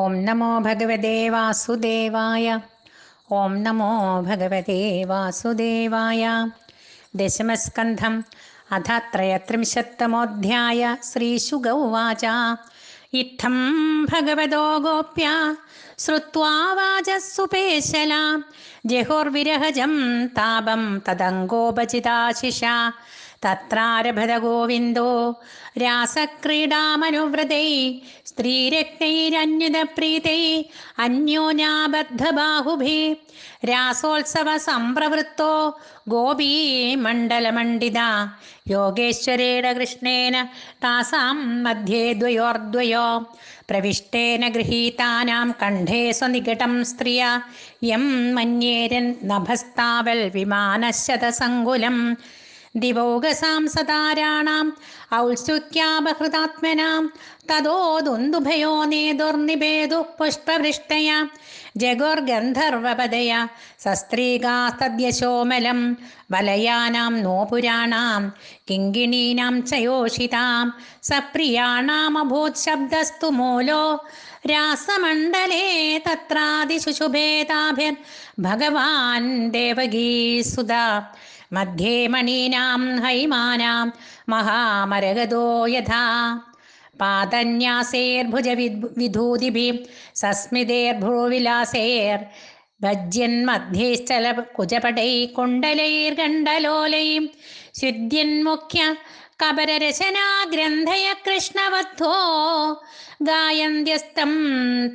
ॐ नमो भगवते वासुदेवाय ॐ नमो भगवते वासुदेवाय दशमस्कन्धम् अथ त्रयत्रिंशत्तमोऽध्याय श्रीशुग उवाच इत्थं भगवतो गोप्या श्रुत्वा वाचः जहुर्विरहजं तापं तदङ्गोपचिताशिषा തത്രാരഭതഗോവിന്ദോ രാസക്രീഡാമനുവ്രതൈ സ്ത്രീരക്തൈരന്യുതപ്രീതൈ അന്യോന്യാബദ്ധബാഹുഭി രാസോത്സവ സംപ്രവൃത്തോ ഗോപീ മണ്ഡലമണ്ഡിത യോഗേശ്വരേണ കൃഷ്ണേന താസാം മധ്യേ ദ്വയോർദ്വയോ പ്രവിഷ്ടേന ഗൃഹീതാനാം കണ്ഠേ സ്വനികടം സ്ത്രിയ യം മന്യേരൻ നഭസ്താവൽ വിമാനശതസങ്കുലം ദിവോഗസാം സദാരാണാം ഔത്സുക്യാപഹൃതാത്മനാം തതോ നേതുർനിഭേദു പുഷ്പവൃഷ്ടയ ജഗോർഗന്ധർവപദയ സസ്ത്രീകാസ്തദ്യശോമലം വലയാനാം നോപുരാണാം കിങ്കിണീനാം ചയോഷിതാം സപ്രിയാണാമഭൂത് ശബ്ദസ്തു മൂലോ രാസമണ്ഡലേ തത്രാതിശുശുഭേതാഭിർ ഭഗവാൻ ദേവഗീസുത मध्ये मणीनां हैमानां महामरगदो यथा पातन्यासेर्भुज विधूतिभिः सस्मितेर्भ्रूविलासेर् भज्यन्मध्येश्चल कुजपटैः शुद्ध्यन्मुख्य കപരരചനാ ഗ്രന്ഥയ കൃഷ്ണവദ്ധോ ഗായന്ത്യസ്തം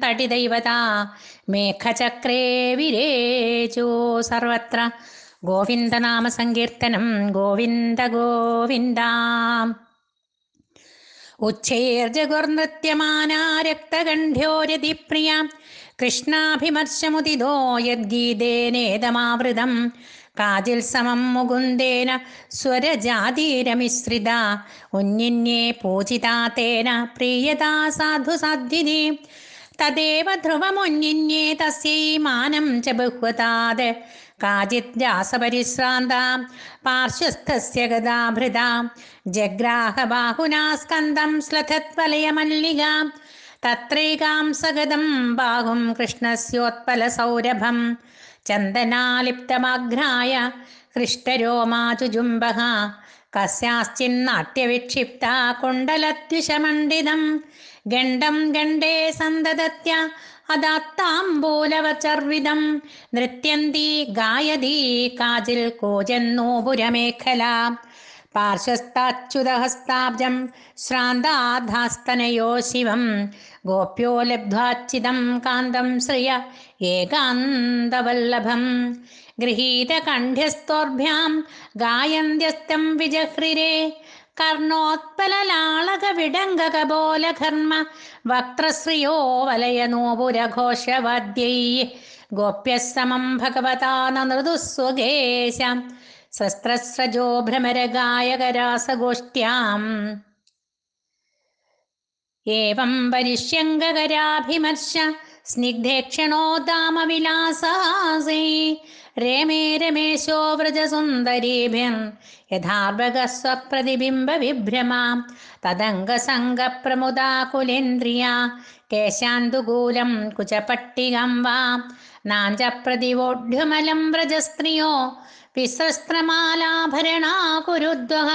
തടിദൈവത മേഘചക്രേ വിരേചോ സർവത്ര സങ്കീർത്തനം ഗോവിന്ദ ഗോവിന്ദ ഉച്ചൈർജഗുർനൃത്യമാനാരക്തകണ്ഠ്യോരതിപ്രിയ കൃഷ്ണാഭിമർശമുദിതോ യദ്ഗീതേനേതമാവൃതം കാതിൽ സമം മുകുന്ദേന സ്വരജാതീരമിശ്രിത ഉന്നിന്യേ പൂജിതാ തേന പ്രിയതാ സാധു സാധ്വിനി തദേവ ധ്രുവമൊന്യന്യേ തസ്യൈ മാനം ച ബഹ്വതാത് കാചിത് രാസപരിശ്രാന്താം പാർശ്വസ്ഥസ്യ ഗതാഭൃതാം ജഗ്രാഹബാഹുനാ സ്കന്ധം ശ്ലഥത്വലയമല്ലികാം തത്രൈകാം സഗതം ബാഹും കൃഷ്ണസ്യോത്പല സൗരഭം ചന്ദനാലിപ്തമാഘ്രായ ഹൃഷ്ടരോമാചുജുംബ കസ്യാശ്ചിന്നാട്യവിക്ഷിപ്ത കുണ്ടലദ്വിഷമണ്ഡിതം ഗണ്ഡം ഗണ്ഡേ സന്തതത്യ അതാത്താംബൂലവചർവിതം നൃത്യന്തി ഗായതി കാജിൽ കോജന്നോപുരമേഖല പാർശ്വസ്താച്യുതഹസ്താബ്ജം ശ്രാന്താധാസ്തനയോ ശിവം ഗോപ്യോ ലബ്ധാച്ചിതം കാന്തം ശ്രിയ ഏകാന്തവല്ലഭം ഗൃഹീതകണ്ഠ്യസ്തോർഭ്യാം ഗായന്ത്യസ്തം വിജഹ്രിരേ വിടങ്കക കർണോത്പലലാളകവിഡംഗകബോലഘർമ്മ വക്രശ്രിയോ വലയനോപുരഘോഷവാദ്യൈ ഗോപ്യസമം ഭഗവതാനൃതുസ്വകേശം സസ്ത്രസ്രജോ ഭ്രമരഗായകരാസഗോഷ്ഠ്യാം ഏവം പരിഷ്യങ്കകരാഭിമർശ സ്നിഗ്ധേക്ഷണോ ദാമവിലാസാസേ രമേ രമേശോ വ്രജസുന്ദരീഭ്യം യഥാർഭക സ്വപ്രതിബിംബ വിഭ്രമാം തദംഗസംഗപ്രമുദാകുലേന്ദ്രിയ കേശാന്തുകൂലം കുചപട്ടികം വാം നാഞ്ചപ്രതിവോഢ്യമലം വ്രജസ്ത്രിയോ വിസ്രസ്ത്രമാലാഭരണാ കുരുദ്വഹ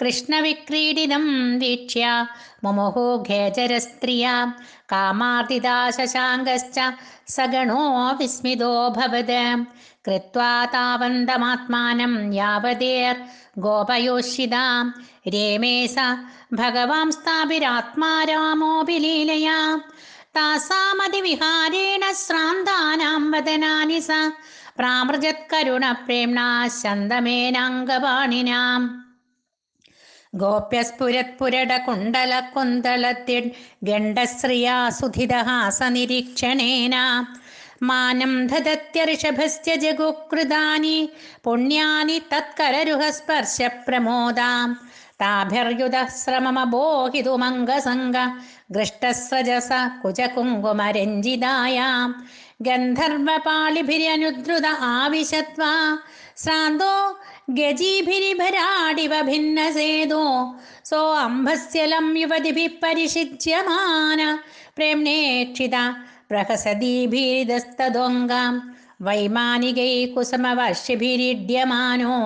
കൃഷ്ണവിക്രീഡിനം വീക്ഷ്യ മുമുഹു ഖേചരസ്ത്രിയ കാമാർദിതാ ശശാങ്കശ്ച സഗണോ വിസ്മിതോഭവത് കൃത്വാ താവന്തമാത്മാനം യാവതേർ ഗോപയോഷിതാം രേമേ സ ഭഗവാൻ സ്ഥാപിരാത്മാ രാമോപി ലീലയാ താസാമതിവിഹാരേണ ശ്രാന്താനാം വദനാനി സ പ്രാമൃജത്കരുണപ്രേംണാ ശന്തമേനാംഗപാണിനാം ഗോപ്യസ്ഫുരത്പുരടകുണ്ടലകുന്തളത്തിഡ് ഗണ്ഡശ്രിയാ സുധിതഹാസനിരീക്ഷണേന മാനം ധദത്യഋഷഭസ്യ ജഗുകൃതാനി പുണ്യാനി തത്കരരുഹസ്പർശപ്രമോദാം താഭിർയുതഃ ശ്രമമബോഹിതുമംഗസംഗ ഗൃഷ്ടസ്രജസ കുജകുങ്കുമരഞ്ജിതായാം ഗന്ധർവപാളിഭിര്യനുദ്രുത ആവിശത്വാ ശ്രാന്തോ ഗജീഭിരിഭരാടിവ ഭിന്നസേതോ സോ അംഭസ്യലം യുവതിഭിः പരിഷിച്യമാന പ്രേംണേക്ഷിത പ്രഹസദീഭിരിതസ്തദോങ്കാം വൈമാനികൈ കുസുമവർഷിഭിരിഡ്യമാനോ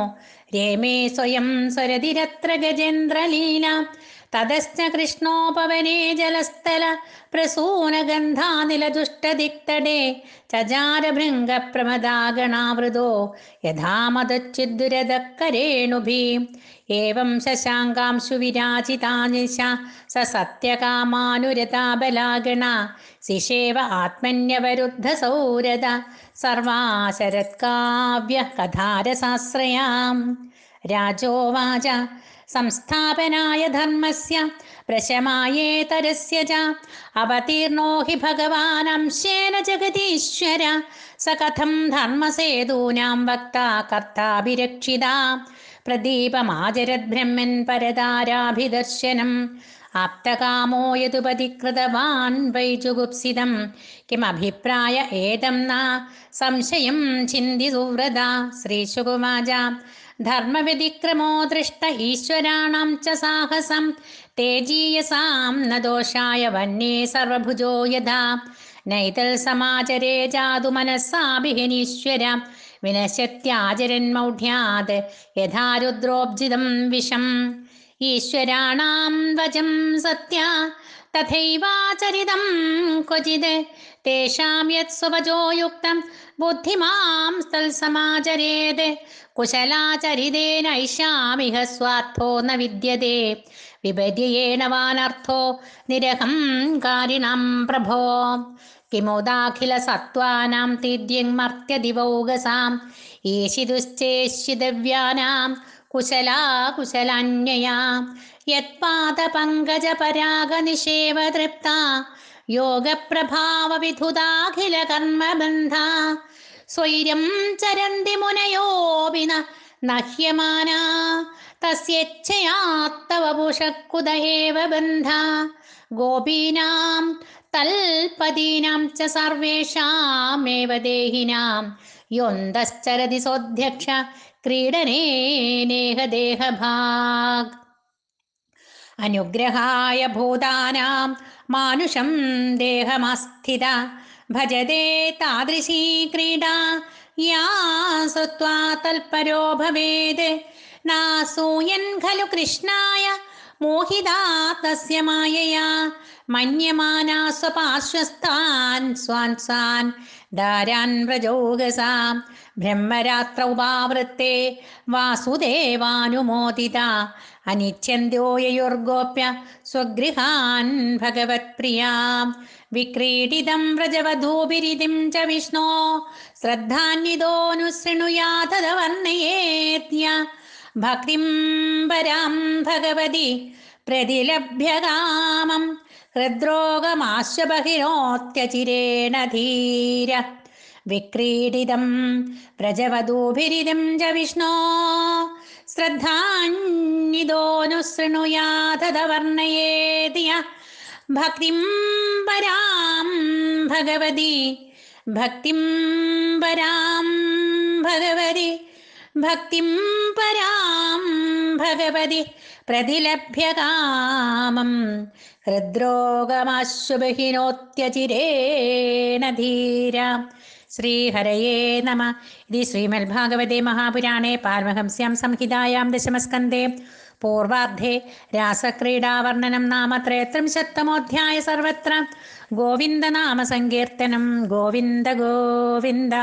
രേമേ സ്വയം സ്വരതിരത്ര ഗജേന്ദ്രലീല തതശ്ച കൃഷ്ണോപവനേ ജലസ്ഥല പ്രസൂനഗന്ധാനിലദുഷ്ടദിക്തടേ ചജാരഭൃംഗപ്രമദാഗണാവൃതോ യഥാമതച്ഛിദ്ദുരതക്കരേണുഭീം ഏവം ശശാങ്കാംശു വിരാജിതാനിശ സ സത്യകാമാനുരതാബലാഗണ ശിശേവ ആത്മന്യവരുദ്ധ സൗരത സർവാശരത്കാവ്യ കഥാരസാശ്രയാം രാജോവാച സംസ്ഥാപനായ ധർമ്മസ്യ പ്രശമായേതരസ്യ ച അവതീർണോ ഹി ഭഗവാൻ അംശേന ജഗതീശ്വര സ കഥം ധർമ്മസേതൂനാം വക്ത കർത്താഭിരക്ഷിത പ്രദീപമാചരദ്ബ്രഹ്മൻ പരതാരാഭിദർശനം ആപ്തകാമോ യതുപതികൃതവാൻ ജുഗുപ്സിതം കിമഭിപ്രായ ഏതം ന സംശയം ചിന്തി സുവ്രത ശ്രീശുകുമാജ ധർമ്മവ്യതിക്രമോ ദൃഷ്ട ഈശ്വരാണം ച സാഹസം തേജീയസാം ന ദോഷായ വന്യേ സർവഭുജോ യഥാ നൈതൽ സമാചരേ ജാതു മനസ്സാഭിഹനീശ്വര വിനശത്യാചരൻ മൗഢ്യാത് യഥാരുദ്രോബ്ജിതം വിഷം ഈശ്വരാണാം വചം സത്യ തഥൈവാചരിതം ക്വചിത് തേഷാം യത് സ്വഭജോ യുക്തം ബുദ്ധിമാം തത്സമാചരേത് കുശലാചരിതേനൈഷ്യാമിഹ സ്വാർത്ഥോ ന വിദ്യതേ വിഭദ്യേണ വാനർത്ഥോ നിരഹം കാരിണം പ്രഭോ കിമുദാഖില സത്വാനാം തീദ്യങ് മർത്യദിവോകസാം ഈശിതുശ്ചേശിതവ്യാനാം കുശലാകുശലാന്യയാം യത്പാദപങ്കജപരാഗനിഷേവതൃപ്ത യോഗപ്രഭാവവിധുതാഖില കർമ്മബന്ധ സ്വൈരം ചരന്തി മുനയോപിന നഹ്യമാനാ തസ്യച്ഛയാത്തവ പുഷക്കുത ഏവ ബന്ധ ഗോപീനാം തൽപദീനാം ച സർവേഷാമേവ ദേഹിനാം യൊന്തശ്ചരതി സ്വധ്യക്ഷ ക്രീഡനേനേഹ ദേഹഭാഗ് അനുഗ്രഹായ ഭൂതാനാം മാനുഷം ദേഹമസ്ഥിത ഭജതേ താദൃശീ ക്രീഡ या श्रुत्वा तल्परो भवेद् नासूयन् खलु कृष्णाय മോഹിതാ തസ്യ മായയാ മന്യമാനാ സ്വപാർശ്വസ്ഥാൻ സ്വാൻസാൻ ധാരാൻ പ്രജോഗസാം ബ്രഹ്മരാത്ര ഉപാവൃത്തെ വാസുദേവാനുമോദിത അനിച്ഛന്ത്യോയയുർഗോപ്യ സ്വഗൃഹാൻ ഭഗവത്പ്രിയാം വിക്രീഡിതം വ്രജവധൂപിരിതിം ച വിഷ്ണോ ശ്രദ്ധാന്വിതോനുസൃണുയാതത വർണ്ണയേത്യ ഭക്തിം പരാം ഭഗവതി പ്രതിലഭ്യകാമം ഹൃദ്രോഗമാശ്വബഹിനോത്യചിരേണ ധീര വിക്രീഡിതം വ്രജവധൂഭിരിതം ച വിഷ്ണോ ശ്രദ്ധാന്യതോനുസൃണുയാഥതവർണയേതിയ ഭക്തിം പരാം ഭഗവതി ഭക്തിം പരാം ഭഗവതി ഭക്തിം പരാം ഭഗവതി പ്രതിലഭ്യ കാമം ഹൃദ്രോഗമാശുബഹിനോത്യചിരേണ ശ്രീഹരയേ നമ ഇത് ശ്രീമദ്ഭാഗവതേ മഹാപുരാണേ പാർമഹംസ്യാം സംഹിതായാം ദശമസ്കന്ധേ പൂർവാർദ്ധേ രാസക്രീഡാവർണ്ണനം നാമ ത്രയത്രിംശത്തമോധ്യായ സർവത്ര ഗോവിന്ദനാമസങ്കീർത്തനം ഗോവിന്ദ ഗോവിന്ദ